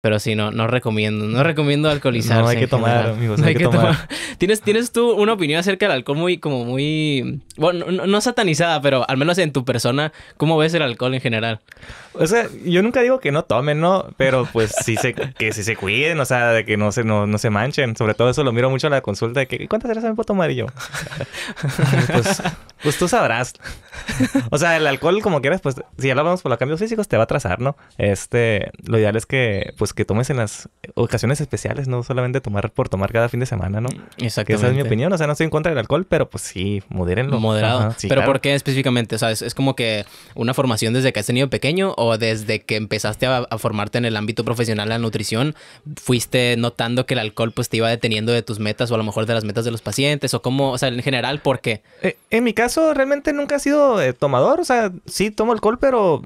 Pero sí, no, no recomiendo. No recomiendo alcoholizarse. No hay que tomar, amigos. hay, que, tomar. ¿Tienes, tienes tú una opinión acerca del alcohol muy, como muy. Bueno, no, satanizada, pero al menos en tu persona, ¿cómo ves el alcohol en general? O sea, yo nunca digo que no tomen, ¿no? Pero pues sí se, que sí se cuiden, o sea, de que no se, no, se manchen. Sobre todo eso lo miro mucho en la consulta de que ¿cuántas horas me puedo tomar yo? pues, pues tú sabrás. o sea, el alcohol, como quieras, pues, si ya lo hablamos por los cambios físicos, te va a atrasar, ¿no? Este, lo ideal es que, pues, que tomes en las ocasiones especiales, no solamente tomar por tomar cada fin de semana, ¿no? Exactamente. esa es mi opinión, o sea, no estoy en contra del alcohol, pero pues sí, modérenlo. Moderado. pero ¿por qué específicamente? O sea, es, como que una formación desde que has tenido pequeño o desde que empezaste a, formarte en el ámbito profesional, la nutrición, fuiste notando que el alcohol, pues, te iba deteniendo de tus metas o a lo mejor de las metas de los pacientes o cómo, o sea, en general, ¿por qué? Eh, en mi caso, realmente nunca ha sido tomador, o sea, sí tomo alcohol, pero...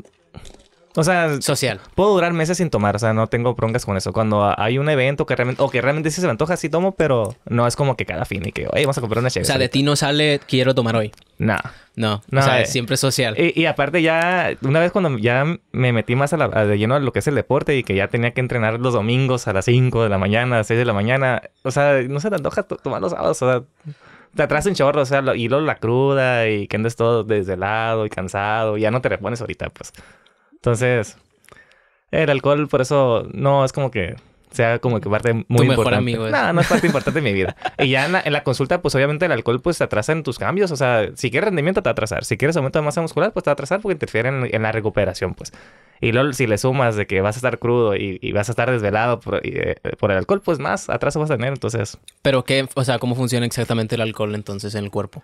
O sea, social. Puedo durar meses sin tomar, o sea, no tengo broncas con eso. Cuando hay un evento que realmente, o que realmente sí se me antoja, sí tomo, pero no es como que cada fin y que, vamos a comprar una chévere. O sea, de ti no sale, quiero tomar hoy. No. No, no o sea, eh. siempre social. Y, aparte ya, una vez cuando ya me metí más a, de lleno a lo que es el deporte y que ya tenía que entrenar los domingos a las 5 de la mañana, a las 6 de la mañana, o sea, no se te antoja tomar los sábados, o sea te atrasan en chorro, o sea, y luego la cruda y que andes todo lado y cansado, y ya no te repones ahorita, pues. Entonces, el alcohol, por eso, no, es como que sea como que parte muy mejor importante. amigo. No, no es parte importante de mi vida. Y ya en la, consulta, pues obviamente el alcohol pues te atrasa en tus cambios. O sea, si quieres rendimiento te va a atrasar. Si quieres aumento de masa muscular, pues te va a atrasar porque interfiere en la recuperación, pues. Y luego si le sumas de que vas a estar crudo y, vas a estar desvelado eh, por, el alcohol, pues más atraso vas a tener, entonces. Pero qué, o sea, ¿cómo funciona exactamente el alcohol entonces en el cuerpo?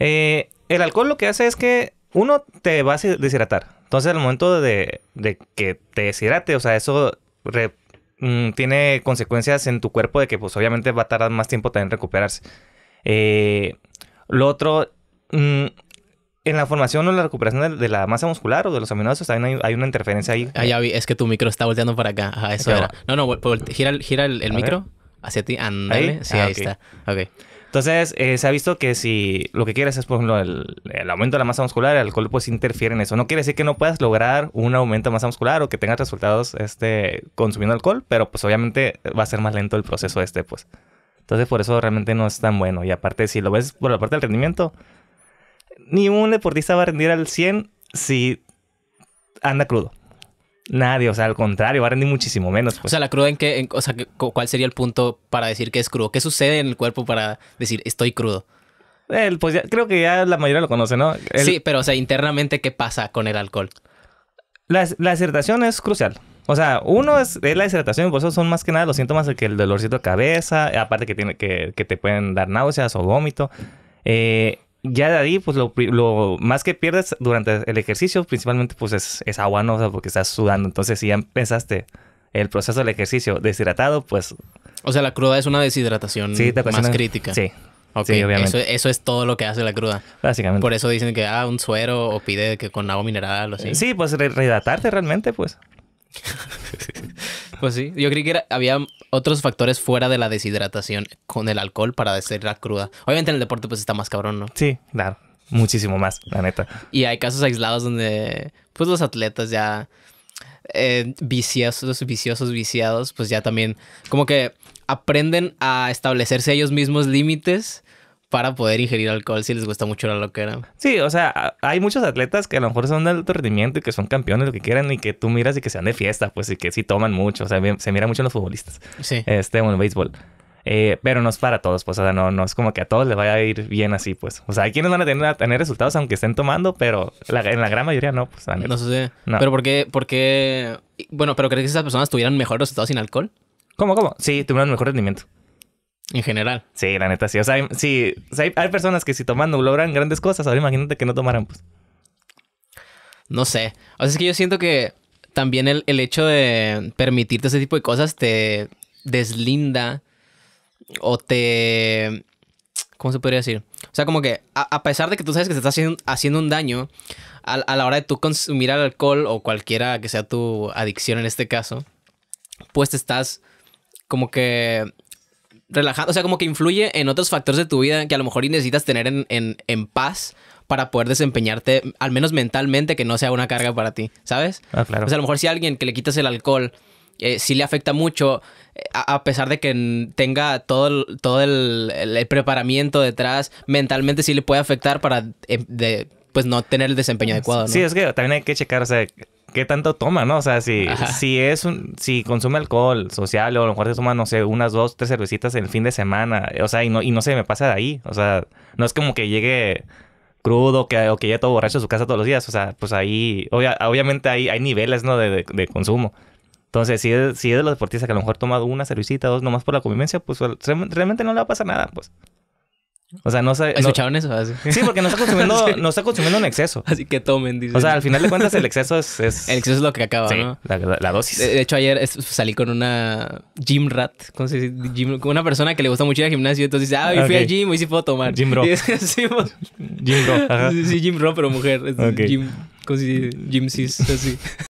Eh, el alcohol lo que hace es que uno te va a deshidratar. Entonces, al momento de, que te deshidrate, o sea, eso mm, tiene consecuencias en tu cuerpo de que, pues, obviamente va a tardar más tiempo también recuperarse. Eh, lo otro, mm, en la formación o la recuperación de, la masa muscular o de los aminoácidos también hay, una interferencia ahí. Ah, ya vi, es que tu micro está volteando para acá. Ajá, eso era. No, no, gira, el, gira el, micro hacia ti, andale. ¿Ahí? Sí, ah, ahí está. Ok. Entonces, eh, se ha visto que si lo que quieres es, por ejemplo, el, el, aumento de la masa muscular, el alcohol pues interfiere en eso. No quiere decir que no puedas lograr un aumento de masa muscular o que tengas resultados este, consumiendo alcohol, pero pues obviamente va a ser más lento el proceso este, pues. Entonces, por eso realmente no es tan bueno. Y aparte, si lo ves por la parte del rendimiento, ni un deportista va a rendir al 100 si anda crudo. Nadie, o sea, al contrario, va a rendir muchísimo menos. Pues. O sea, la cruda en qué, en, o sea, ¿cuál sería el punto para decir que es crudo? ¿Qué sucede en el cuerpo para decir estoy crudo? pues creo que ya la mayoría lo conoce, ¿no? sí, pero o sea, internamente, ¿qué pasa con el alcohol? La, deshidratación es crucial. O sea, uno es, es la y por eso son más que nada los síntomas de que el dolorcito de cabeza, aparte que, tiene, que, te pueden dar náuseas o vómito. Eh, ya de ahí, pues lo, más que pierdes durante el ejercicio, principalmente, pues es, es agua, porque estás sudando. Entonces, si ya empezaste el proceso del ejercicio deshidratado, pues. O sea, la cruda es una deshidratación más crítica. Sí. obviamente. Eso, es todo lo que hace la cruda. Básicamente. Por eso dicen que, ah, un suero o pide que con agua mineral o así. Sí, pues rehidratarte realmente, pues. Pues sí, yo creí que había otros factores fuera de la deshidratación con el alcohol para deshidratar la cruda. Obviamente en el deporte pues está más cabrón, ¿no? Sí, claro. Muchísimo más, la neta. Y hay casos aislados donde pues los atletas ya eh, viciosos, viciosos, viciados, pues ya también como que aprenden a establecerse ellos mismos límites para poder ingerir alcohol si les gusta mucho la loquera. Sí, o sea, hay muchos atletas que a lo mejor son de alto rendimiento y que son campeones, lo que quieran, y que tú miras y que sean de fiesta, pues, y que sí toman mucho. O sea, se mira mucho en los futbolistas. Sí. Este, en el béisbol. Eh, pero no es para todos, pues, o sea, no, no es como que a todos les vaya a ir bien así, pues. O sea, hay quienes van a tener, resultados aunque estén tomando, pero en la gran mayoría no, pues. No sé, Pero ¿por qué, por qué? Bueno, pero ¿crees que esas personas tuvieran mejores resultados sin alcohol? ¿Cómo, cómo? Sí, tuvieron mejor rendimiento. En general. Sí, la neta sí. O sea, sí, hay, personas que si tomando logran grandes cosas, ahora imagínate que no tomaran, pues. No sé. O sea, es que yo siento que también el, hecho de permitirte ese tipo de cosas te deslinda o te... ¿Cómo se podría decir? O sea, como que a, pesar de que tú sabes que te estás haciendo, un daño, a, a, la hora de tú consumir alcohol o cualquiera que sea tu adicción en este caso, pues te estás como que relajando, o sea, como que influye en otros factores de tu vida que a lo mejor necesitas tener en, en, en paz para poder desempeñarte, al menos mentalmente, que no sea una carga para ti, ¿sabes? Ah, o sea, a lo mejor si a alguien que le quitas el alcohol, eh, sí le afecta mucho, eh, a, pesar de que tenga todo, el, todo el, preparamiento detrás, mentalmente sí le puede afectar para eh, pues no tener el desempeño adecuado. Sí, es que también hay que checar, o sea, ¿Qué tanto toma, no? O sea, si, si es un, si consume alcohol social o a lo mejor se toma, no sé, unas dos, tres cervecitas el fin de semana. O sea, y no, y no se me pasa de ahí. O sea, no es como que llegue crudo o que ya todo borracho a su casa todos los días. O sea, pues ahí, obviamente hay, hay niveles, ¿no? De, de, consumo. Entonces, si es, si es de los deportistas que a lo mejor toma una cervecita, dos, nomás por la convivencia, pues realmente no le va a pasar nada, pues. O sea, no sabe. ¿Escucharon eso? Ah, sí, porque nos está consumiendo, nos está consumiendo en exceso. Así que tomen, dice. O sea, al final de cuentas, el exceso es. es... El exceso es lo que acaba, ¿no? La, la, dosis. De, hecho, ayer salí con una gym rat, ¿cómo se dice? con una persona que le gusta mucho ir al gimnasio. Entonces dice, ah, yo fui al gym, hoy sí puedo tomar. Gym bro. sí, pues, gym bro. Sí, gym bro, pero mujer. Okay. Gym, ¿cómo Gym cis, así.